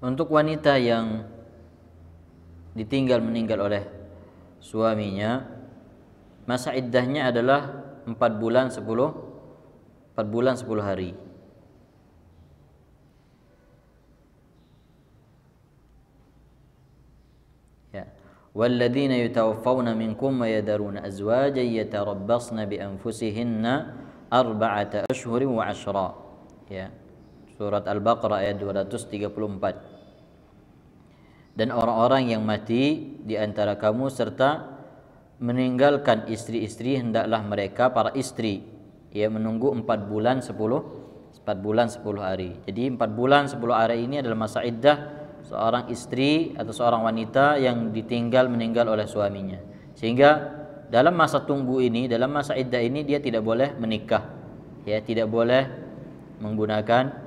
Untuk wanita yang ditinggal meninggal oleh suaminya, masa iddahnya adalah 4 bulan 10 4 bulan 10 hari. والذين يتوفون منكم ويذرون أزواجا يتربصن بأنفسهن أربعة أشهر وعشرا ya. Surat Al-Baqarah ayat 234 dan orang-orang yang mati di antara kamu serta meninggalkan istri-istri hendaklah mereka para istri ia menunggu 4 bulan 10 4 bulan 10 hari. Jadi 4 bulan 10 hari ini adalah masa iddah seorang istri atau seorang wanita yang ditinggal meninggal oleh suaminya. Sehingga dalam masa tunggu ini, dalam masa iddah ini dia tidak boleh menikah. Ya, tidak boleh menggunakan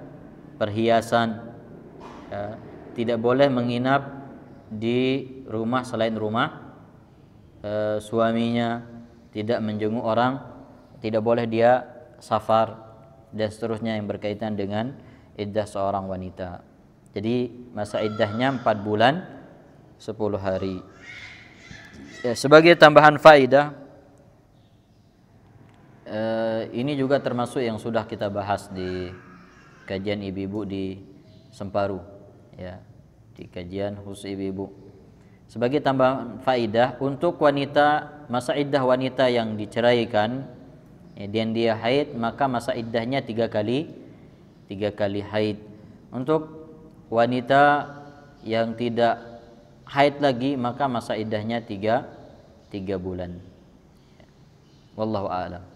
perhiasan. Ya, tidak boleh menginap di rumah selain rumah e, suaminya, tidak menjenguk orang, tidak boleh dia safar dan seterusnya yang berkaitan dengan iddah seorang wanita. Jadi masa iddahnya 4 bulan 10 hari. Ya, sebagai tambahan faidah eh, ini juga termasuk yang sudah kita bahas di kajian ibu-ibu di Semparu ya di kajian khusus ibu-ibu sebagai tambahan faidah untuk wanita masa iddah wanita yang diceraikan ya, dan dia haid maka masa iddahnya tiga kali tiga kali haid untuk wanita yang tidak haid lagi maka masa iddahnya tiga tiga bulan wallahu a'lam